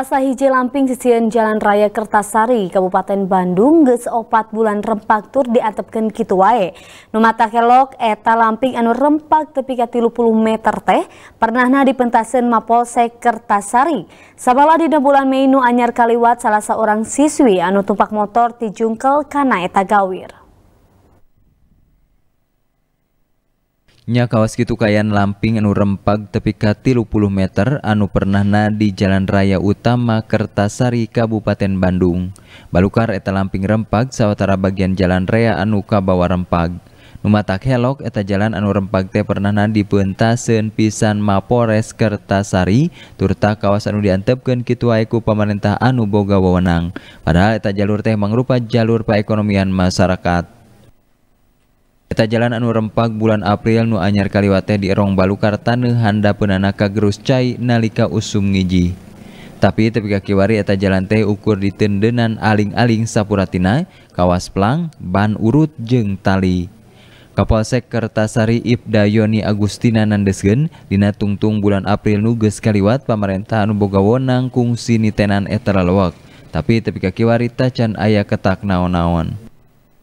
Masa hiji lamping sisian Jalan Raya Kertasari, Kabupaten Bandung, ges opat bulan rempak tur diantepkan kitu wae. Numata kelok, eta lamping anu rempak tepi ke puluh meter teh, pernahna dipentasin Mapolsek Kertasari. Sabala di bulan Mei nu anyar kaliwat salah seorang siswi anu tumpak motor ti jungkel kana eta gawir. Nya kawas gitu kayan Lamping anu rempag tepika tilu puluh meter anu pernahna di Jalan Raya Utama Kertasari Kabupaten Bandung. Balukar eta Lamping rempag sawatara bagian Jalan Raya anu kabawa rempag. Numatak helok eta jalan anu rempag teh pernahna dipentaseun pisan Mapores Kertasari turta kawasan anu diantepkeun kitu wae ku pamarentah anu boga wewenang. Padahal eta jalur teh mangrupa jalur paekonomian masyarakat. llamada jalanan nurrepak bulan April nu Anyar Kaliwate dirong Ballukar Tane Handda Penanaka Gerruscai nalika usung ngiji. Ta tepi kaki wari eta jalanai ukur di tendenan aing-aling sapuratina, Kawas pelang, ban urut jeng tali. Kapalsekkret Taari Ib Dayoni Agustina Nadesgen dina tungtung bulan April nuges Kaliwat pamarintahan Nubogawonangkung Sintenan Etrawakk, tapi tepi kaki wariitachan ayah ketak naon-nawon.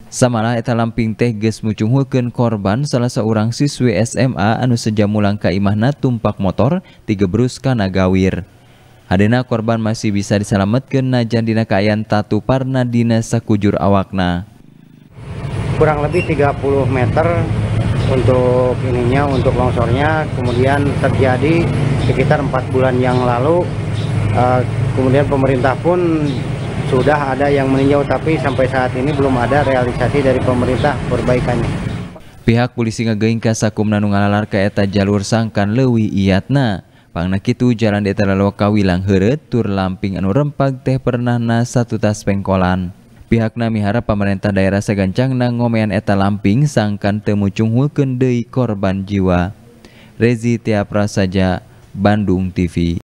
Samalah eta lamping teh geus mucunghulkeun korban salah seorang siswi SMA anu sejamulang ka imahna tumpak motor tigebrus kana gawir. Hadena korban masih bisa diselametkeun najan dina kaayaan tatu parna dina sakujur awakna. Kurang lebih 30 meter untuk ininya untuk longsornya kemudian terjadi sekitar empat bulan yang lalu uh, kemudian pemerintah pun sudah ada yang meninjau tapi sampai saat ini belum ada realisasi dari pemerintah perbaikannya. Pihak polisi ngegeing kasakum nanu ngalalar ke eta jalur sangkan lewi iatna. Pangna kitu jalan di etala loka wilang heret, tur lamping anu rempag teh pernah na satu tas pengkolan. Pihak nami harap pemerintah daerah segancang na ngomean eta lamping sangkan temu cunghulkeun deui korban jiwa. Rezi Tia Prasaja, Bandung TV.